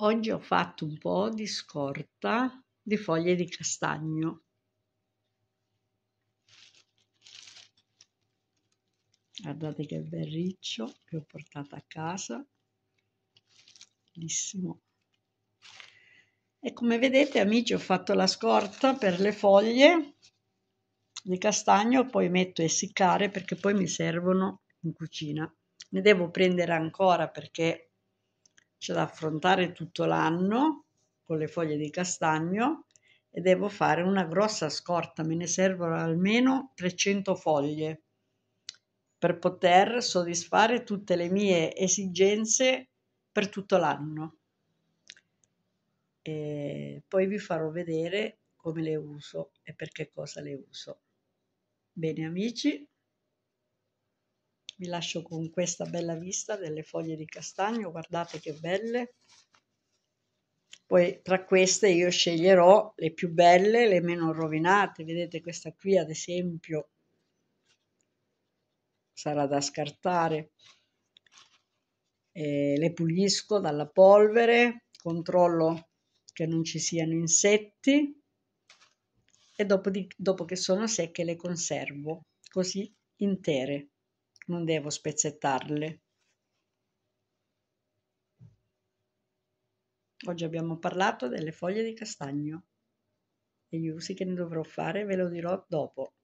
Oggi ho fatto un po' di scorta di foglie di castagno. Guardate che bel riccio che ho portato a casa. Bellissimo. E come vedete amici ho fatto la scorta per le foglie di castagno, poi metto a essiccare perché poi mi servono in cucina. Ne devo prendere ancora perché c'è da affrontare tutto l'anno con le foglie di castagno e devo fare una grossa scorta, me ne servono almeno 300 foglie per poter soddisfare tutte le mie esigenze per tutto l'anno. E poi vi farò vedere come le uso e per che cosa le uso. Bene amici, vi lascio con questa bella vista delle foglie di castagno, guardate che belle. Poi tra queste io sceglierò le più belle, le meno rovinate, vedete questa qui ad esempio sarà da scartare. E eh, le pulisco dalla polvere, controllo che non ci siano insetti e dopo, di, dopo che sono secche le conservo così intere non devo spezzettarle. Oggi abbiamo parlato delle foglie di castagno. E gli usi che ne dovrò fare ve lo dirò dopo.